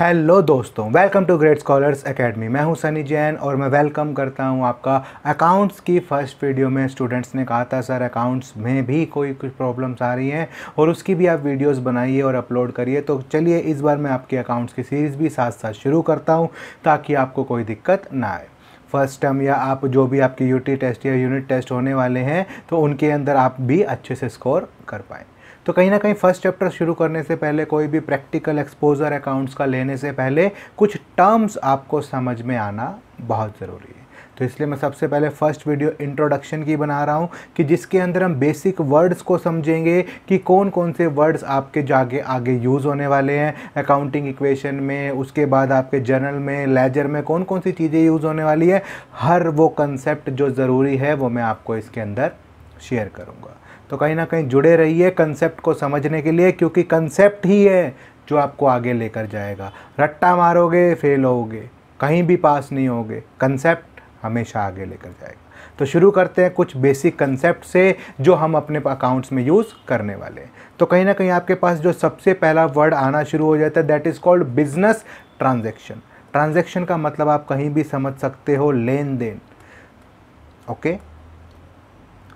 Hello दोस्तों welcome to great scholars academy मैं हूं सनी जैन और मैं वेलकम करता हूं आपका अकाउंट्स की फ़र्स्ट वीडियो में स्टूडेंट्स ने कहा था सर अकाउंट्स में भी कोई कुछ प्रॉब्लम्स आ रही हैं और उसकी भी आप वीडियोस बनाइए और अपलोड करिए तो चलिए इस बार मैं आपकी अकाउंट्स की सीरीज़ भी साथ साथ शुरू करता हूँ ताकि आपको कोई दिक्कत ना आए फर्स्ट टर्म या आप जो भी आपके यूटी टेस्ट या यूनिट टेस्ट होने वाले हैं तो उनके अंदर आप भी अच्छे से स्कोर कर पाएँ तो कहीं ना कहीं फर्स्ट चैप्टर शुरू करने से पहले कोई भी प्रैक्टिकल एक्सपोजर अकाउंट्स का लेने से पहले कुछ टर्म्स आपको समझ में आना बहुत ज़रूरी है तो इसलिए मैं सबसे पहले फर्स्ट वीडियो इंट्रोडक्शन की बना रहा हूँ कि जिसके अंदर हम बेसिक वर्ड्स को समझेंगे कि कौन कौन से वर्ड्स आपके जागे आगे यूज़ होने वाले हैं अकाउंटिंग इक्वेशन में उसके बाद आपके जर्नल में लेजर में कौन कौन सी चीज़ें यूज़ होने वाली है हर वो कंसेप्ट जो ज़रूरी है वो मैं आपको इसके अंदर शेयर करूँगा तो कहीं ना कहीं जुड़े रहिए कंसेप्ट को समझने के लिए क्योंकि कंसेप्ट ही है जो आपको आगे लेकर जाएगा रट्टा मारोगे फेल होगे कहीं भी पास नहीं होगे कंसेप्ट हमेशा आगे लेकर जाएगा तो शुरू करते हैं कुछ बेसिक कंसेप्ट से जो हम अपने अकाउंट्स में यूज़ करने वाले हैं तो कहीं ना कहीं आपके पास जो सबसे पहला वर्ड आना शुरू हो जाता है that is called business transaction transaction का मतलब आप कहीं भी समझ सकते हो लेन देन ओके okay?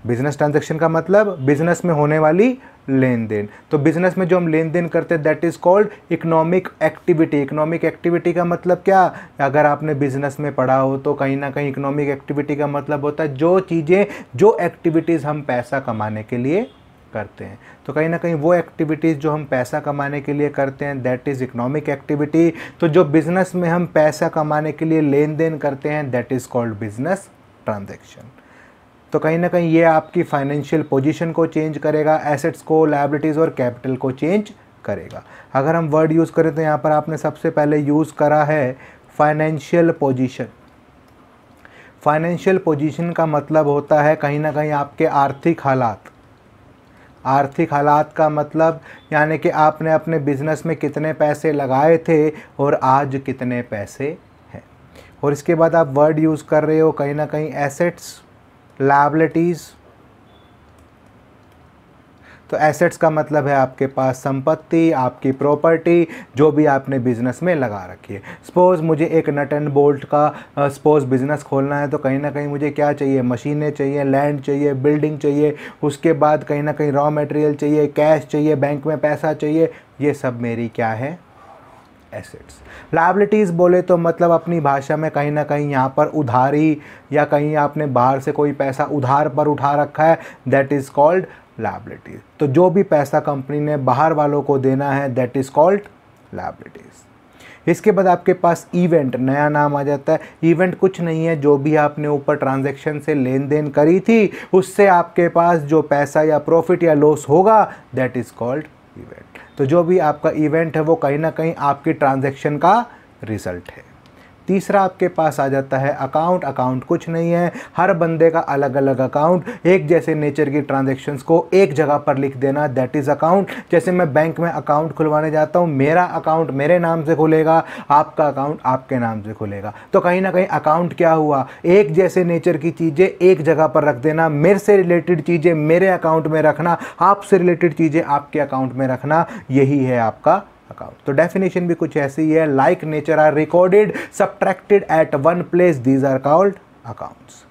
बिजनेस ट्रांजेक्शन का मतलब बिजनेस में होने वाली लेन देन तो बिजनेस में जो हम लेन देन करते हैं that is called economic activity economic activity का मतलब क्या अगर आपने बिजनेस में पढ़ा हो तो कहीं ना कहीं इकोनॉमिक एक्टिविटी का मतलब होता है जो चीज़ें जो एक्टिविटीज़ हम पैसा कमाने के लिए करते हैं तो कहीं ना कहीं वो एक्टिविटीज़ जो हम पैसा कमाने के लिए करते हैं दैट इज़ इकोनॉमिक एक्टिविटी तो जो बिज़नेस में हम पैसा कमाने के लिए लेन देन करते हैं that is called business transaction तो कहीं ना कहीं ये आपकी फाइनेंशियल पोजीशन को चेंज करेगा एसेट्स को लाइबिलिटीज़ और कैपिटल को चेंज करेगा अगर हम वर्ड यूज़ करें तो यहाँ पर आपने सबसे पहले यूज़ करा है फाइनेंशियल पोजीशन फाइनेंशियल पोजीशन का मतलब होता है कहीं ना कहीं आपके आर्थिक हालात आर्थिक हालात का मतलब यानी कि आपने अपने बिजनेस में कितने पैसे लगाए थे और आज कितने पैसे हैं और इसके बाद आप वर्ड यूज़ कर रहे हो कहीं ना कहीं एसेट्स लाइबिलिटीज़ तो एसेट्स का मतलब है आपके पास संपत्ति आपकी प्रॉपर्टी जो भी आपने बिज़नेस में लगा रखी है सपोज़ मुझे एक नट एंड बोल्ट का सपोज़ बिज़नेस खोलना है तो कहीं ना कहीं मुझे क्या चाहिए मशीनें चाहिए लैंड चाहिए बिल्डिंग चाहिए उसके बाद कहीं ना कहीं रॉ मटेरियल चाहिए कैश चाहिए बैंक में पैसा चाहिए ये सब मेरी क्या है एसेट्स लाइबिलिटीज़ बोले तो मतलब अपनी भाषा में कहीं ना कहीं यहाँ पर उधारी या कहीं आपने बाहर से कोई पैसा उधार पर उठा रखा है दैट इज़ कॉल्ड लाइबिलिटीज़ तो जो भी पैसा कंपनी ने बाहर वालों को देना है दैट इज़ कॉल्ड लाइबिलिटीज़ इसके बाद आपके पास इवेंट नया नाम आ जाता है इवेंट कुछ नहीं है जो भी आपने ऊपर ट्रांजैक्शन से लेन देन करी थी उससे आपके पास जो पैसा या प्रॉफिट या लॉस होगा दैट इज़ कॉल्ड इवेंट तो जो भी आपका इवेंट है वो कहीं ना कहीं आपकी ट्रांजेक्शन का रिजल्ट है तीसरा आपके पास आ जाता है अकाउंट अकाउंट कुछ नहीं है हर बंदे का अलग अलग अकाउंट एक जैसे नेचर की ट्रांजेक्शन को एक जगह पर लिख देना दैट इज़ अकाउंट जैसे मैं बैंक में अकाउंट खुलवाने जाता हूँ मेरा अकाउंट मेरे नाम से खुलेगा आपका अकाउंट आपके नाम से खुलेगा तो कहीं ना कहीं अकाउंट क्या हुआ एक जैसे नेचर की चीज़ें एक जगह पर रख देना मेरे से रिलेटेड चीज़ें मेरे अकाउंट में रखना आपसे रिलेटेड चीज़ें आपके अकाउंट में रखना यही है आपका अकाउंट तो डेफिनेशन भी कुछ ऐसी ही है like nature are recorded subtracted at one place these are called accounts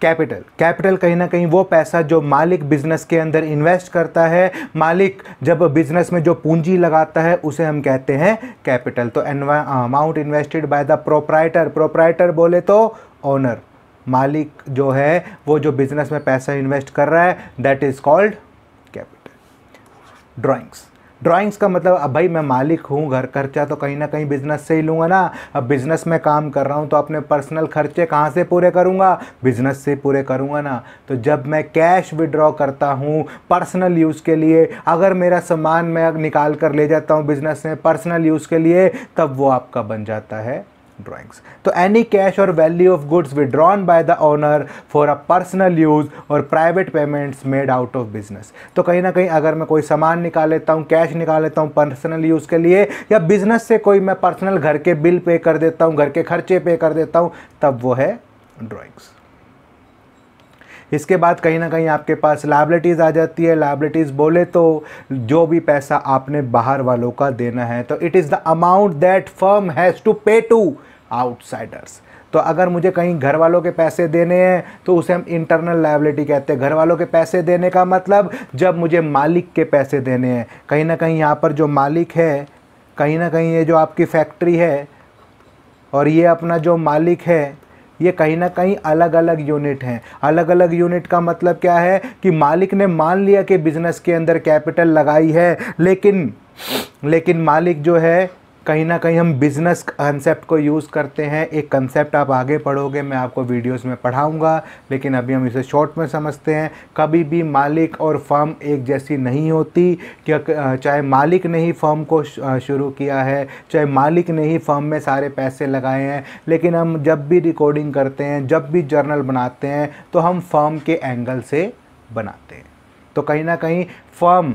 capital capital कहीं ना कहीं वो पैसा जो मालिक बिजनेस के अंदर इन्वेस्ट करता है मालिक जब बिजनेस में जो पूंजी लगाता है उसे हम कहते हैं कैपिटल तो amount invested by the proprietor proprietor बोले तो ओनर मालिक जो है वो जो बिजनेस में पैसा इन्वेस्ट कर रहा है that is called capital drawings drawings का मतलब अब भाई मैं मालिक हूँ घर खर्चा तो कहीं ना कहीं बिज़नेस से ही लूँगा ना अब बिज़नेस में काम कर रहा हूँ तो अपने पर्सनल खर्चे कहाँ से पूरे करूँगा बिज़नेस से पूरे करूँगा ना तो जब मैं कैश विड्रॉ करता हूँ पर्सनल यूज़ के लिए अगर मेरा सामान मैं निकाल कर ले जाता हूँ बिज़नेस में पर्सनल यूज़ के लिए तब वो आपका बन जाता है drawings. So any cash or value of goods withdrawn by the owner for a personal use or private payments made out of business. तो कहीं ना कहीं अगर मैं कोई सामान निकाल लेता हूँ कैश निकाल लेता हूँ पर्सनल यूज़ के लिए या बिजनेस से कोई मैं पर्सनल घर के बिल पे कर देता हूँ घर के खर्चे पे कर देता हूँ तब वो है ड्राइंग्स इसके बाद कहीं ना कहीं आपके पास लाइबिलिटीज़ आ जाती है लाइबिलिटीज़ बोले तो जो भी पैसा आपने बाहर वालों का देना है तो it is the amount that firm has to pay to outsiders तो अगर मुझे कहीं घर वालों के पैसे देने हैं तो उसे हम इंटरनल लाइबिलिटी कहते हैं घर वालों के पैसे देने का मतलब जब मुझे मालिक के पैसे देने हैं कहीं ना कहीं यहाँ पर जो मालिक है कहीं ना कहीं ये जो आपकी फैक्ट्री है और ये अपना जो मालिक है ये कहीं ना कहीं अलग अलग यूनिट हैं अलग अलग यूनिट का मतलब क्या है कि मालिक ने मान लिया कि बिज़नेस के अंदर कैपिटल लगाई है लेकिन लेकिन मालिक जो है कहीं ना कहीं हम बिज़नेस कंसेप्ट को यूज़ करते हैं एक कंसेप्ट आप आगे पढ़ोगे मैं आपको वीडियोस में पढ़ाऊँगा लेकिन अभी हम इसे शॉर्ट में समझते हैं कभी भी मालिक और फर्म एक जैसी नहीं होती क्या चाहे मालिक ने ही फर्म को शुरू किया है चाहे मालिक ने ही फर्म में सारे पैसे लगाए हैं लेकिन हम जब भी रिकॉर्डिंग करते हैं जब भी जर्नल बनाते हैं तो हम फर्म के एंगल से बनाते हैं तो कहीं ना कहीं फर्म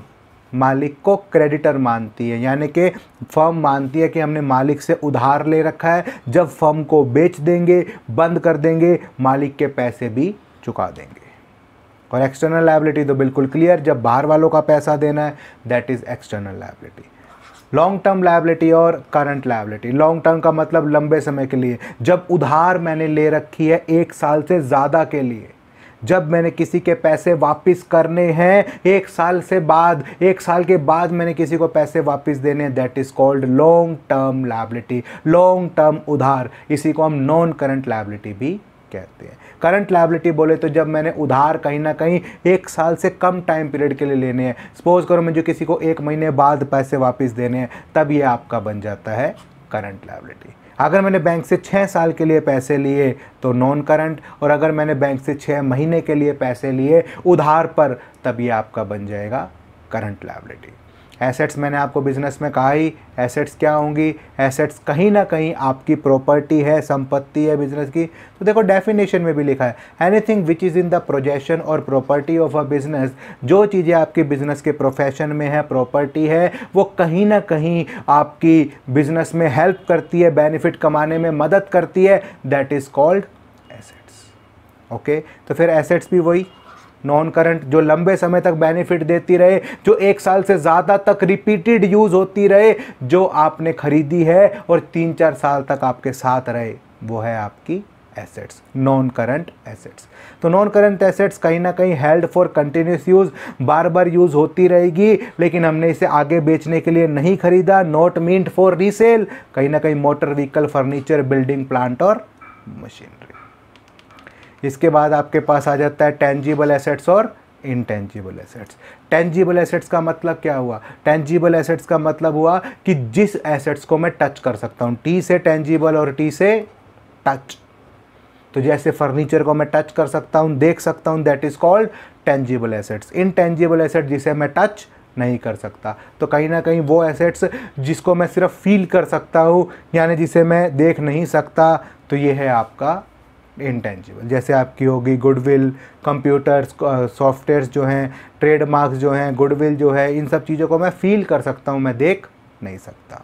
मालिक को क्रेडिटर मानती है यानी कि फर्म मानती है कि हमने मालिक से उधार ले रखा है जब फर्म को बेच देंगे बंद कर देंगे मालिक के पैसे भी चुका देंगे और एक्सटर्नल लाइबिलिटी तो बिल्कुल क्लियर जब बाहर वालों का पैसा देना है that is external liability long term liability और करंट लाइबिलिटी लॉन्ग टर्म का मतलब लंबे समय के लिए जब उधार मैंने ले रखी है एक साल से ज़्यादा के लिए जब मैंने किसी के पैसे वापस करने हैं एक साल से बाद एक साल के बाद मैंने किसी को पैसे वापस देने हैं that is called long term liability long term उधार इसी को हम नॉन करंट लाइबिलिटी भी कहते हैं करंट लाइबिलिटी बोले तो जब मैंने उधार कहीं ना कहीं एक साल से कम टाइम पीरियड के लिए लेने हैं सपोज करो मुझे किसी को एक महीने बाद पैसे वापस देने हैं तब ये आपका बन जाता है करंट लाइबिलिटी अगर मैंने बैंक से छः साल के लिए पैसे लिए तो नॉन करंट और अगर मैंने बैंक से छः महीने के लिए पैसे लिए उधार पर तब ये आपका बन जाएगा करंट लाइबिलिटी एसेट्स मैंने आपको बिजनेस में कहा ही एसेट्स क्या होंगी एसेट्स कहीं ना कहीं आपकी प्रॉपर्टी है संपत्ति है बिजनेस की तो देखो डेफिनेशन में भी लिखा है anything which is in the possession और प्रॉपर्टी ऑफ अ बिजनेस जो चीज़ें आपके बिजनेस के प्रोफेशन में है प्रॉपर्टी है वो कहीं ना कहीं आपकी बिजनेस में हेल्प करती है बेनिफिट कमाने में मदद करती है that is called assets okay तो फिर एसेट्स भी वही नॉन करंट जो लंबे समय तक बेनिफिट देती रहे जो एक साल से ज़्यादा तक रिपीटेड यूज़ होती रहे जो आपने खरीदी है और तीन चार साल तक आपके साथ रहे वो है आपकी एसेट्स नॉन करंट एसेट्स तो नॉन करंट एसेट्स कहीं ना कहीं हेल्ड फॉर कंटिन्यूस यूज़ बार बार यूज़ होती रहेगी लेकिन हमने इसे आगे बेचने के लिए नहीं खरीदा नॉट मींट फॉर रीसेल कहीं ना कहीं motor vehicle furniture building plant और मशीनरी इसके बाद आपके पास आ जाता है टेंजिबल एसेट्स और इनटेंजिबल एसेट्स टेंजिबल एसेट्स का मतलब क्या हुआ टेंजिबल एसेट्स का मतलब हुआ कि जिस एसेट्स को मैं टच कर सकता हूँ टी से टेंजिबल और टी से टच तो जैसे फर्नीचर को मैं टच कर सकता हूँ देख सकता हूँ that is called tangible assets intangible asset जिसे मैं टच नहीं कर सकता तो कहीं ना कहीं वो एसेट्स जिसको मैं सिर्फ फील कर सकता हूँ यानी जिसे मैं देख नहीं सकता तो ये है आपका इंटेंजिबल जैसे आपकी होगी गुडविल कंप्यूटर्स सॉफ्टवेयर्स जो हैं ट्रेडमार्क्स जो हैं गुडविल जो है इन सब चीज़ों को मैं फील कर सकता हूँ मैं देख नहीं सकता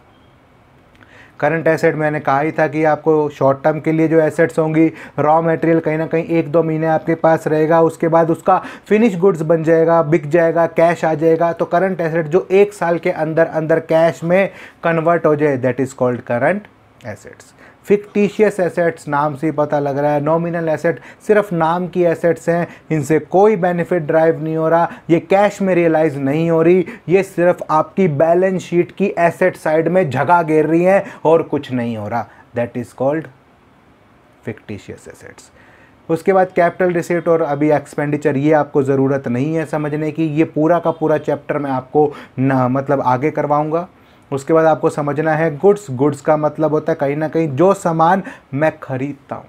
करंट एसेट मैंने कहा ही था कि आपको शॉर्ट टर्म के लिए जो एसेट्स होंगी रॉ मटेरियल कहीं ना कहीं एक दो महीने आपके पास रहेगा उसके बाद उसका फिनिश गुड्स बन जाएगा बिक जाएगा कैश आ जाएगा तो करंट एसेट जो एक साल के अंदर अंदर कैश में कन्वर्ट हो जाए that is called current assets fictitious assets नाम से ही पता लग रहा है नॉमिनल एसेट सिर्फ नाम की एसेट्स हैं इनसे कोई बेनिफिट ड्राइव नहीं हो रहा ये कैश में रियलाइज़ नहीं हो रही ये सिर्फ आपकी बैलेंस शीट की एसेट साइड में झगा घेर रही हैं और कुछ नहीं हो रहा that is called fictitious assets उसके बाद कैपिटल रिसीट और अभी एक्सपेंडिचर ये आपको ज़रूरत नहीं है समझने की ये पूरा का पूरा चैप्टर मैं आपको ना मतलब आगे करवाऊँगा उसके बाद आपको समझना है गुड्स गुड्स का मतलब होता है कहीं ना कहीं जो सामान मैं खरीदता हूँ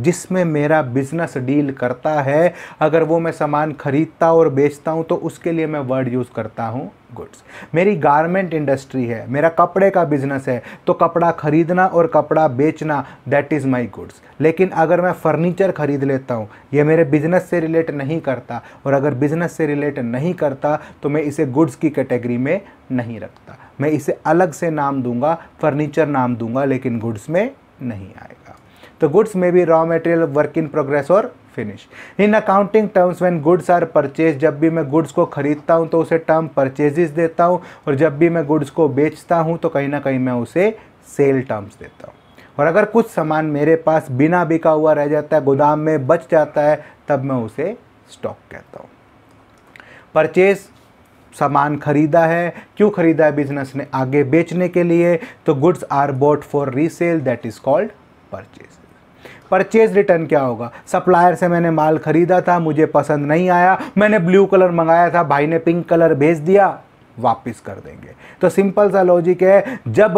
जिसमें मेरा बिजनेस डील करता है अगर वो मैं सामान खरीदता और बेचता हूँ तो उसके लिए मैं वर्ड यूज़ करता हूँ गुड्स मेरी गारमेंट इंडस्ट्री है मेरा कपड़े का बिजनेस है तो कपड़ा खरीदना और कपड़ा बेचना दैट इज़ माई गुड्स लेकिन अगर मैं फर्नीचर खरीद लेता हूँ ये मेरे बिजनेस से रिलेट नहीं करता और अगर बिजनेस से रिलेट नहीं करता तो मैं इसे गुड्स की कैटेगरी में नहीं रखता मैं इसे अलग से नाम दूंगा फर्नीचर नाम दूंगा लेकिन गुड्स में नहीं आएगा तो गुड्स में भी raw material work in progress और finish in accounting terms when goods are purchase जब भी मैं गुड्स को खरीदता हूँ तो उसे टर्म परचेजेस देता हूँ और जब भी मैं गुड्स को बेचता हूँ तो कहीं ना कहीं मैं उसे सेल टर्म्स देता हूँ और अगर कुछ सामान मेरे पास बिना बिका हुआ रह जाता है गोदाम में बच जाता है तब मैं उसे स्टॉक कहता हूँ परचेज सामान खरीदा है क्यों खरीदा है बिजनेस ने आगे बेचने के लिए तो goods are bought for resale that is called purchase purchase return क्या होगा सप्लायर से मैंने माल खरीदा था मुझे पसंद नहीं आया मैंने ब्लू कलर मंगाया था भाई ने पिंक कलर भेज दिया वापस कर देंगे तो सिंपल सा लॉजिक है जब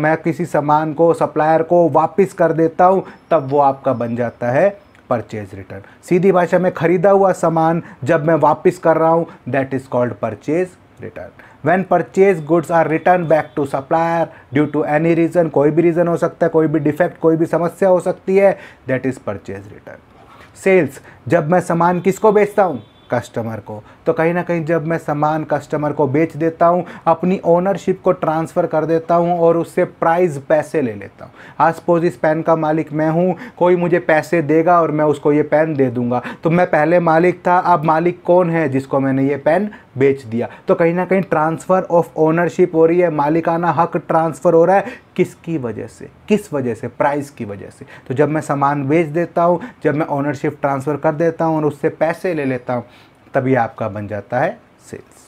मैं किसी सामान को सप्लायर को वापस कर देता हूँ तब वो आपका बन जाता है परचेज रिटर्न सीधी भाषा में खरीदा हुआ सामान जब मैं वापस कर रहा हूँ that is called purchase return when purchase goods are return back to supplier due to any reason कोई भी रीज़न हो सकता है कोई भी डिफेक्ट कोई भी समस्या हो सकती है that is purchase return sales जब मैं सामान किसको बेचता हूँ कस्टमर को तो कहीं ना कहीं जब मैं सामान कस्टमर को बेच देता हूँ अपनी ओनरशिप को ट्रांसफ़र कर देता हूँ और उससे प्राइस पैसे ले लेता हूँ आज सपोज इस पेन का मालिक मैं हूँ कोई मुझे पैसे देगा और मैं उसको ये पेन दे दूँगा तो मैं पहले मालिक था अब मालिक कौन है जिसको मैंने ये पेन बेच दिया तो कहीं ना कहीं ट्रांसफ़र ऑफ ओनरशिप हो रही है मालिकाना हक ट्रांसफ़र हो रहा है किसकी वजह से किस वजह से प्राइस की वजह से तो जब मैं सामान बेच देता हूँ जब मैं ओनरशिप ट्रांसफ़र कर देता हूँ और उससे पैसे ले लेता हूँ तभी आपका बन जाता है सेल्स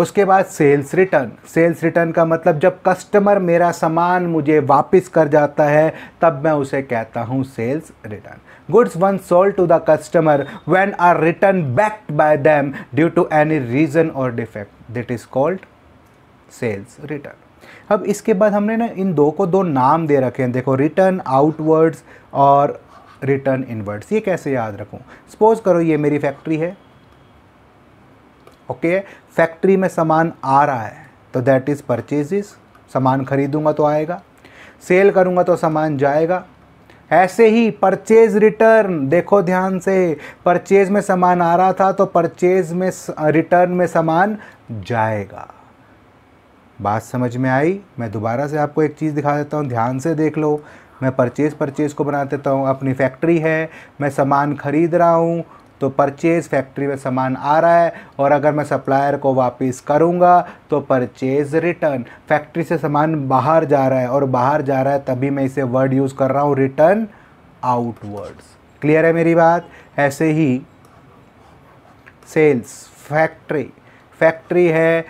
उसके बाद सेल्स रिटर्न सेल्स रिटर्न का मतलब जब कस्टमर मेरा सामान मुझे वापस कर जाता है तब मैं उसे कहता हूँ sales return goods when sold to the customer when are return backed by them due to any reason और defect that is called sales return अब इसके बाद हमने ना इन दो को दो नाम दे रखे हैं देखो रिटर्न आउटवर्ड्स और रिटर्न इनवर्ड्स ये कैसे याद रखूं सपोज करो ये मेरी फैक्ट्री है ओके okay, फैक्ट्री में सामान आ रहा है तो दैट इज़ परचेजिस सामान खरीदूंगा तो आएगा सेल करूंगा तो सामान जाएगा ऐसे ही परचेज रिटर्न देखो ध्यान से परचेज में सामान आ रहा था तो परचेज में रिटर्न में सामान जाएगा बात समझ में आई मैं दोबारा से आपको एक चीज़ दिखा देता हूँ ध्यान से देख लो मैं परचेज़ परचेज़ को बना देता हूँ अपनी फैक्ट्री है मैं सामान खरीद रहा हूँ तो परचेज़ फैक्ट्री में सामान आ रहा है और अगर मैं सप्लायर को वापस करूँगा तो परचेज़ रिटर्न फैक्ट्री से सामान बाहर जा रहा है और बाहर जा रहा है तभी मैं इसे वर्ड यूज़ कर रहा हूँ रिटर्न आउटवर्ड्स क्लियर है मेरी बात ऐसे ही सेल्स फैक्ट्री फैक्ट्री है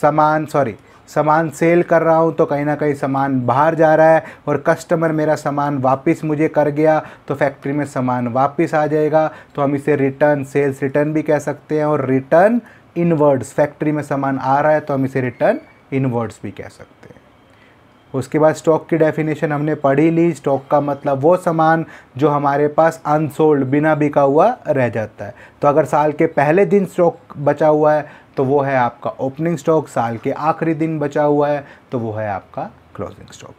सामान सॉरी सामान सेल कर रहा हूँ तो कहीं ना कहीं सामान बाहर जा रहा है और कस्टमर मेरा सामान वापस मुझे कर गया तो फैक्ट्री में सामान वापस आ जाएगा तो हम इसे रिटर्न सेल्स रिटर्न भी कह सकते हैं और रिटर्न इनवर्ड्स फैक्ट्री में सामान आ रहा है तो हम इसे रिटर्न इनवर्ड्स भी कह सकते हैं उसके बाद स्टॉक की डेफिनेशन हमने पढ़ी ली स्टॉक का मतलब वो सामान जो हमारे पास अनसोल्ड बिना बिका हुआ रह जाता है तो अगर साल के पहले दिन स्टॉक बचा हुआ है तो वो है आपका ओपनिंग स्टॉक साल के आखिरी दिन बचा हुआ है तो वो है आपका क्लोजिंग स्टॉक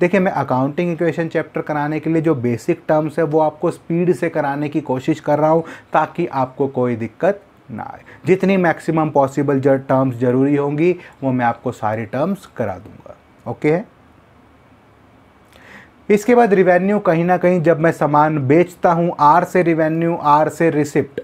देखिए मैं अकाउंटिंग इक्वेशन चैप्टर कराने के लिए जो बेसिक टर्म्स है वो आपको स्पीड से कराने की कोशिश कर रहा हूँ ताकि आपको कोई दिक्कत ना आए जितनी मैक्सिमम पॉसिबल जो टर्म्स जरूरी होंगी वो मैं आपको सारी टर्म्स करा दूंगा ओके है इसके बाद रिवेन्यू कहीं ना कहीं जब मैं सामान बेचता हूँ आर से रिवेन्यू आर से रिसिप्ट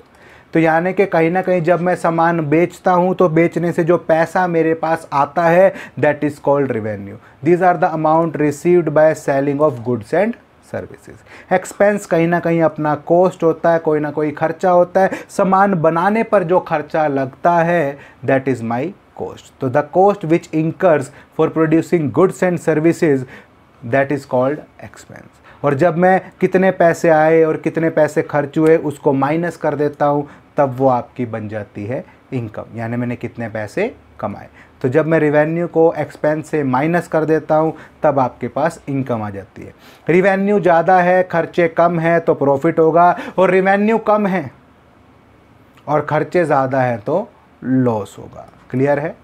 तो यानी कि कहीं ना कहीं जब मैं सामान बेचता हूँ तो बेचने से जो पैसा मेरे पास आता है that is called revenue these are the amount received by selling of goods and services expense कहीं ना कहीं अपना कॉस्ट होता है कोई ना कोई खर्चा होता है सामान बनाने पर जो खर्चा लगता है दैट इज़ माई कॉस्ट तो the cost which incurs for producing goods and services that is called expense और जब मैं कितने पैसे आए और कितने पैसे खर्च हुए उसको माइनस कर देता हूँ तब वो आपकी बन जाती है इनकम यानी मैंने कितने पैसे कमाए तो जब मैं रिवेन्यू को एक्सपेंस से माइनस कर देता हूँ तब आपके पास इनकम आ जाती है रिवेन्यू ज़्यादा है खर्चे कम हैं तो प्रॉफिट होगा और रिवेन्यू कम है और खर्चे ज़्यादा हैं तो लॉस होगा क्लियर है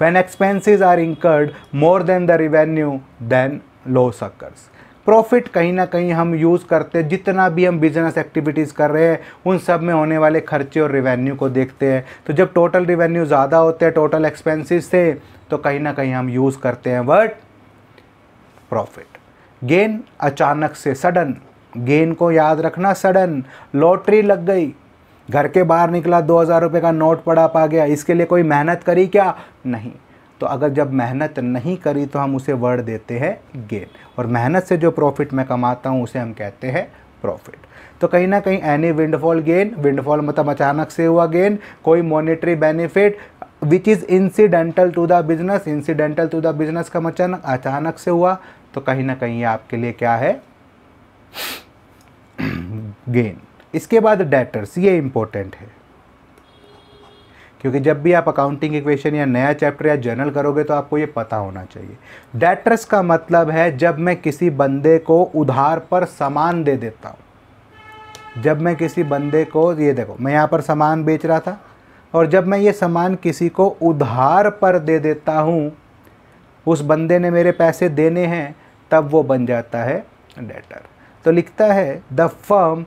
when expenses are incurred more than the revenue then loss occurs profit कहीं ना कहीं हम यूज़ करते हैं जितना भी हम बिजनेस एक्टिविटीज़ कर रहे हैं उन सब में होने वाले खर्चे और रिवेन्यू को देखते हैं तो जब टोटल रिवेन्यू ज़्यादा होते हैं टोटल एक्सपेंसिस से तो कहीं ना कहीं हम यूज़ करते हैं वर्ड प्रॉफिट गेन अचानक से सडन गेन को याद रखना सडन लॉटरी लग गई घर के बाहर निकला दो हज़ार रुपये का नोट पड़ा पा गया इसके लिए कोई मेहनत करी क्या नहीं तो अगर जब मेहनत नहीं करी तो हम उसे वर्ड देते हैं गेन और मेहनत से जो प्रॉफिट मैं कमाता हूँ उसे हम कहते हैं प्रॉफिट तो कहीं ना कहीं एनी विंडफॉल गेन विंडफॉल मतलब अचानक से हुआ गेन कोई monetary benefit which is incidental to the business incidental to the business का अचानक मतलब अचानक से हुआ तो कहीं ना कहीं ये आपके लिए क्या है गेन इसके बाद डेटर्स ये इंपॉर्टेंट है क्योंकि जब भी आप अकाउंटिंग इक्वेशन या नया चैप्टर या जर्नल करोगे तो आपको ये पता होना चाहिए डेटर्स का मतलब है जब मैं किसी बंदे को उधार पर सामान दे देता हूँ जब मैं किसी बंदे को ये देखो मैं यहाँ पर सामान बेच रहा था और जब मैं ये सामान किसी को उधार पर दे देता हूँ उस बंदे ने मेरे पैसे देने हैं तब वो बन जाता है डेटर तो लिखता है the firm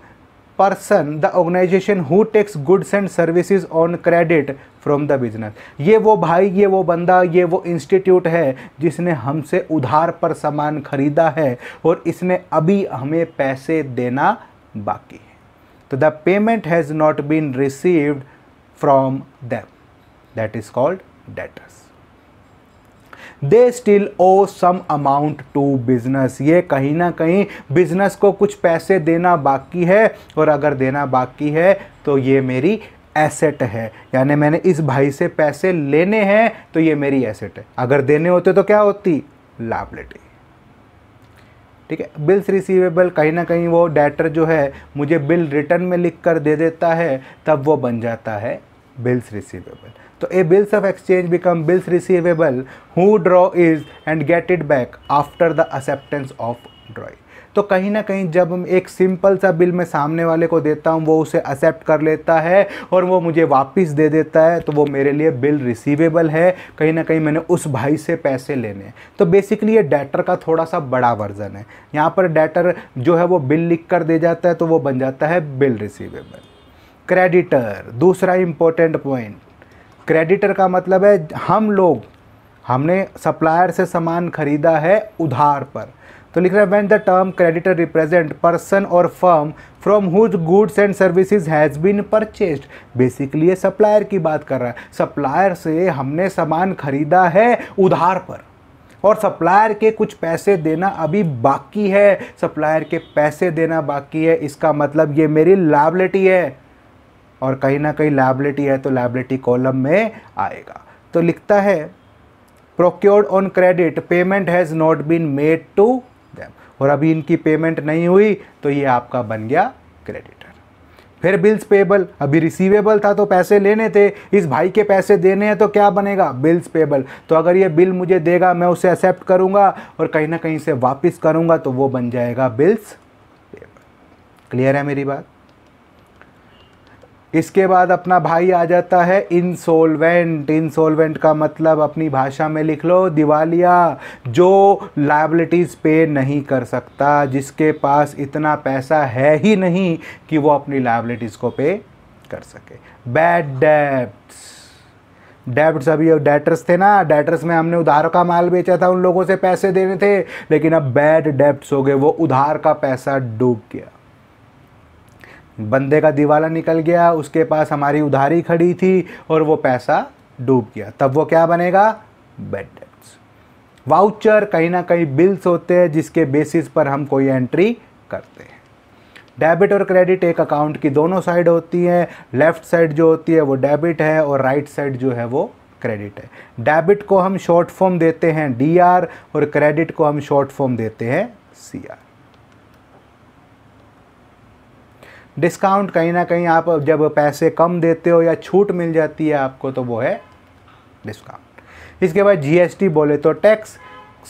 person the organization who takes goods and services on credit from the business ये वो भाई ये वो बंदा ये वो इंस्टीट्यूट है जिसने हमसे उधार पर सामान खरीदा है और इसने अभी हमें पैसे देना बाकी है तो the payment has not been received from them that is called debtors they still owe some amount to business ये कहीं ना कहीं बिजनेस को कुछ पैसे देना बाकी है और अगर देना बाकी है तो ये मेरी एसेट है यानी मैंने इस भाई से पैसे लेने हैं तो ये मेरी एसेट है अगर देने होते तो क्या होती लाइबिलिटी ठीक है बिल्स रिसीवेबल कहीं ना कहीं वो डेटर जो है मुझे बिल रिटर्न में लिख कर दे देता है तब वो बन जाता है बिल्स रिसीवेबल तो a bills of exchange become bills receivable who draws and get it back after the acceptance of drawee तो कहीं ना कहीं जब एक सिंपल सा बिल मैं सामने वाले को देता हूँ वो उसे एक्सेप्ट कर लेता है और वो मुझे वापस दे देता है तो वो मेरे लिए बिल रिसीवेबल है कहीं ना कहीं मैंने उस भाई से पैसे लेने तो बेसिकली ये डेटर का थोड़ा सा बड़ा वर्जन है यहाँ पर डेटर जो है वो बिल लिख कर दे जाता है तो वो बन जाता है बिल रिसीवेबल क्रेडिटर दूसरा इंपॉर्टेंट पॉइंट क्रेडिटर का मतलब है हम लोग हमने सप्लायर से सामान खरीदा है उधार पर तो लिख रहा है when the term creditor represent person और firm from whom goods and services has been purchased basically ये सप्लायर की बात कर रहा है सप्लायर से हमने सामान खरीदा है उधार पर और सप्लायर के कुछ पैसे देना अभी बाकी है सप्लायर के पैसे देना बाकी है इसका मतलब ये मेरी लाइबिलिटी है और कहीं ना कहीं लाइबिलिटी है तो लाइबिलिटी कॉलम में आएगा तो लिखता है procured on credit payment has not been made to them और अभी इनकी पेमेंट नहीं हुई तो ये आपका बन गया क्रेडिटर फिर बिल्स पेबल अभी रिसीवेबल था तो पैसे लेने थे इस भाई के पैसे देने हैं तो क्या बनेगा बिल्स पेबल तो अगर ये बिल मुझे देगा मैं उसे एक्सेप्ट करूँगा और कहीं ना कहीं से वापस करूँगा तो वो बन जाएगा बिल्स पेबल क्लियर है मेरी बात इसके बाद अपना भाई आ जाता है इंसोलवेंट इंसोलवेंट का मतलब अपनी भाषा में लिख लो दिवालिया जो लाइबिलिटीज़ पे नहीं कर सकता जिसके पास इतना पैसा है ही नहीं कि वो अपनी लाइबिलिटीज़ को पे कर सके बैड डेब्ट्स डेब्ट्स अभी अब डेटर्स थे ना डेटर्स में हमने उधार का माल बेचा था उन लोगों से पैसे देने थे लेकिन अब बैड डेब्ट्स हो गए वो उधार का पैसा डूब गया बंदे का दिवाला निकल गया उसके पास हमारी उधारी खड़ी थी और वो पैसा डूब गया तब वो क्या बनेगा बेड डेट्स वाउचर कहीं ना कहीं बिल्स होते हैं जिसके बेसिस पर हम कोई एंट्री करते हैं डेबिट और क्रेडिट एक अकाउंट की दोनों साइड होती हैं लेफ्ट साइड जो होती है वो डेबिट है और राइट right साइड जो है वो क्रेडिट है डेबिट को हम शॉर्ट फॉर्म देते हैं डी और क्रेडिट को हम शॉर्ट फॉर्म देते हैं सी आर डिस्काउंट कहीं ना कहीं आप जब पैसे कम देते हो या छूट मिल जाती है आपको तो वो है डिस्काउंट इसके बाद जीएसटी बोले तो टैक्स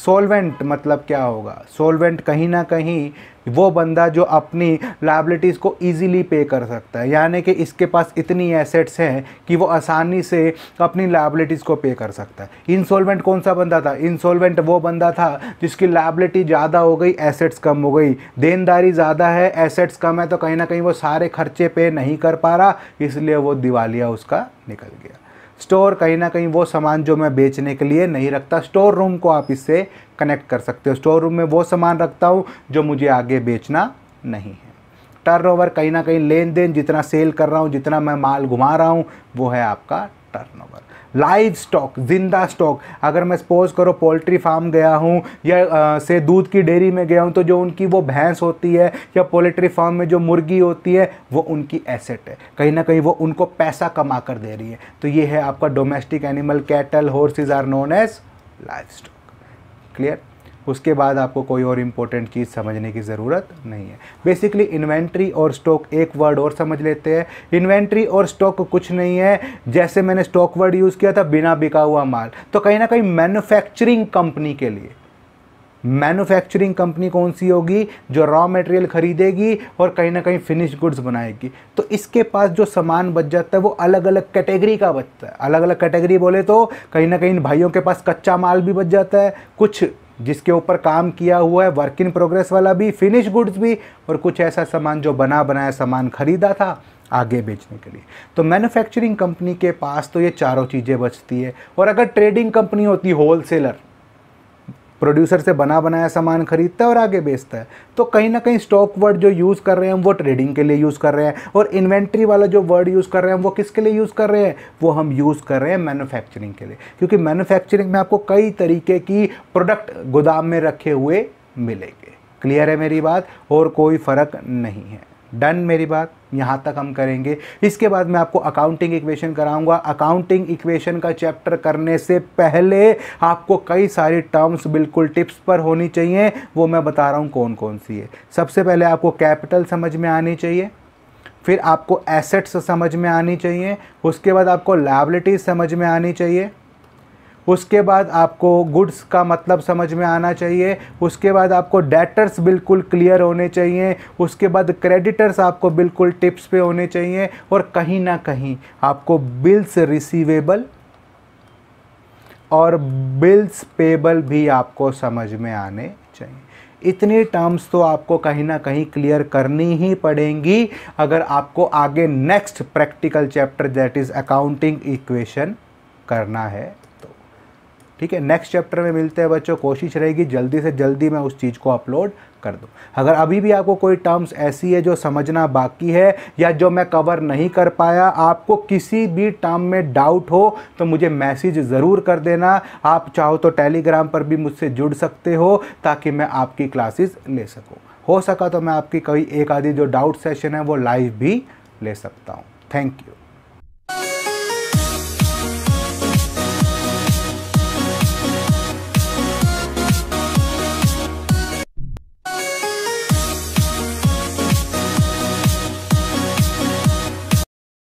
सोलवेंट मतलब क्या होगा सोलवेंट कहीं ना कहीं वो बंदा जो अपनी लाइबिलिटीज़ को इजीली पे कर सकता है यानी कि इसके पास इतनी एसेट्स हैं कि वो आसानी से अपनी लाइबिलिटीज़ को पे कर सकता है इंसॉल्वेंट कौन सा बंदा था इंसॉल्वेंट वो बंदा था जिसकी लाइबिलिटी ज़्यादा हो गई एसेट्स कम हो गई देनदारी ज़्यादा है एसेट्स कम है तो कहीं ना कहीं वो सारे खर्चे पे नहीं कर पा रहा इसलिए वो दिवालिया उसका निकल गया स्टोर कहीं ना कहीं वो सामान जो मैं बेचने के लिए नहीं रखता स्टोर रूम को आप इससे कनेक्ट कर सकते हो स्टोर रूम में वो सामान रखता हूँ जो मुझे आगे बेचना नहीं है टर्नओवर कहीं ना कहीं लेन देन जितना सेल कर रहा हूँ जितना मैं माल घुमा रहा हूँ वो है आपका टर्नओवर लाइव स्टॉक ज़िंदा स्टॉक अगर मैं सपोज करो पोल्ट्री फार्म गया हूँ या आ, से दूध की डेयरी में गया हूँ तो जो उनकी वो भैंस होती है या पोल्ट्री फार्म में जो मुर्गी होती है वो उनकी एसेट है कहीं ना कहीं वो उनको पैसा कमा कर दे रही है तो ये है आपका domestic animal cattle horses are known as live stock clear उसके बाद आपको कोई और इम्पोर्टेंट चीज़ समझने की ज़रूरत नहीं है बेसिकली इन्वेंट्री और स्टॉक एक वर्ड और समझ लेते हैं इन्वेंट्री और स्टॉक कुछ नहीं है जैसे मैंने स्टॉक वर्ड यूज़ किया था बिना बिका हुआ माल तो कहीं ना कहीं मैन्युफैक्चरिंग कंपनी के लिए मैन्युफैक्चरिंग कंपनी कौन सी होगी जो रॉ मटेरियल खरीदेगी और कहीं ना कहीं फिनिश गुड्स बनाएगी तो इसके पास जो सामान बच जाता है वो अलग अलग कैटेगरी का बचता है अलग अलग कैटेगरी बोले तो कहीं ना कहीं इन भाइयों के पास कच्चा माल भी बच जाता है कुछ जिसके ऊपर काम किया हुआ है वर्क इन प्रोग्रेस वाला भी फिनिश गुड्स भी और कुछ ऐसा सामान जो बना बनाया सामान खरीदा था आगे बेचने के लिए तो मैन्युफैक्चरिंग कंपनी के पास तो ये चारों चीज़ें बचती है और अगर ट्रेडिंग कंपनी होती होलसेलर प्रोड्यूसर से बना बनाया सामान खरीदता है और आगे बेचता है तो कहीं ना कहीं स्टॉक वर्ड जो यूज़ कर रहे हैं हम वो ट्रेडिंग के लिए यूज़ कर रहे हैं और इन्वेंट्री वाला जो वर्ड यूज़ कर रहे हैं वो किसके लिए यूज़ कर रहे हैं वो हम यूज़ कर रहे हैं मैनुफैक्चरिंग के लिए क्योंकि मैनुफैक्चरिंग में आपको कई तरीके की प्रोडक्ट गोदाम में रखे हुए मिलेंगे क्लियर है मेरी बात और कोई फ़र्क नहीं है डन मेरी बात यहाँ तक हम करेंगे इसके बाद मैं आपको अकाउंटिंग इक्वेशन कराऊंगा अकाउंटिंग इक्वेशन का चैप्टर करने से पहले आपको कई सारी टर्म्स बिल्कुल टिप्स पर होनी चाहिए वो मैं बता रहा हूँ कौन कौन सी है सबसे पहले आपको कैपिटल समझ में आनी चाहिए फिर आपको एसेट्स समझ में आनी चाहिए उसके बाद आपको लाइबिलिटीज समझ में आनी चाहिए उसके बाद आपको गुड्स का मतलब समझ में आना चाहिए उसके बाद आपको डेटर्स बिल्कुल क्लियर होने चाहिए उसके बाद क्रेडिटर्स आपको बिल्कुल टिप्स पे होने चाहिए और कहीं ना कहीं आपको बिल्स रिसीवेबल और बिल्स पेबल भी आपको समझ में आने चाहिए इतनी टर्म्स तो आपको कहीं ना कहीं क्लियर करनी ही पड़ेंगी अगर आपको आगे next practical chapter that is accounting equation करना है ठीक है नेक्स्ट चैप्टर में मिलते हैं बच्चों कोशिश रहेगी जल्दी से जल्दी मैं उस चीज़ को अपलोड कर दूँ अगर अभी भी आपको कोई टर्म्स ऐसी है जो समझना बाकी है या जो मैं कवर नहीं कर पाया आपको किसी भी टर्म में डाउट हो तो मुझे मैसेज ज़रूर कर देना आप चाहो तो टेलीग्राम पर भी मुझसे जुड़ सकते हो ताकि मैं आपकी क्लासेस ले सकूँ हो सका तो मैं आपकी कभी एक आधी जो डाउट सेशन है वो लाइव भी ले सकता हूँ थैंक यू